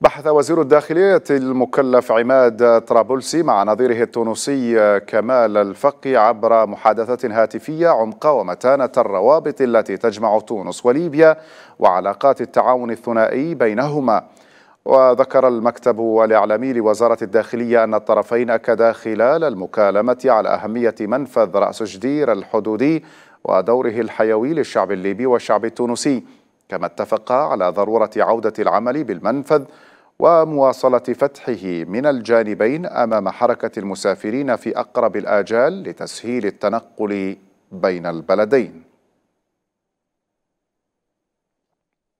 بحث وزير الداخلية المكلف عماد طرابلسي مع نظيره التونسي كمال الفقي عبر محادثة هاتفية عمق ومتانة الروابط التي تجمع تونس وليبيا وعلاقات التعاون الثنائي بينهما وذكر المكتب الإعلامي لوزارة الداخلية أن الطرفين أكدا خلال المكالمة على أهمية منفذ رأس جدير الحدودي ودوره الحيوي للشعب الليبي والشعب التونسي كما اتفقا على ضرورة عودة العمل بالمنفذ ومواصلة فتحه من الجانبين أمام حركة المسافرين في أقرب الآجال لتسهيل التنقل بين البلدين